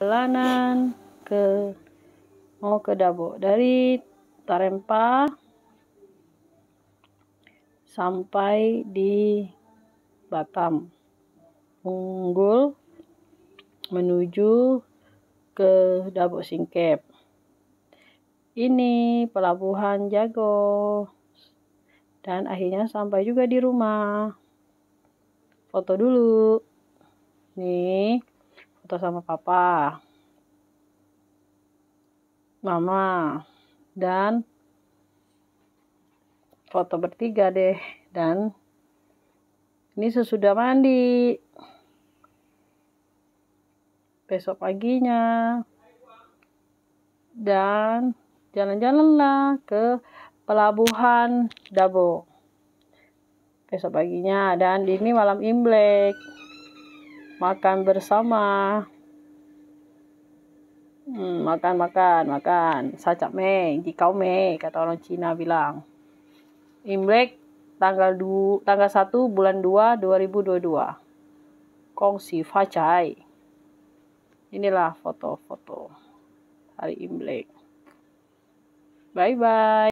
jalanan ke mau ke Dabo dari Tarempa sampai di Batam Unggul menuju ke Dabo Singkep ini pelabuhan Jago dan akhirnya sampai juga di rumah foto dulu nih foto sama papa, mama, dan foto bertiga deh. Dan ini sesudah mandi. Besok paginya. Dan jalan-jalanlah ke pelabuhan Dabo besok paginya dan ini malam Imlek makan bersama hmm, makan makan makan sajak mei kau mei kata orang Cina bilang Imlek tanggal du, tanggal 1 bulan 2 2022 Kongsi Facai inilah foto-foto hari Imlek bye bye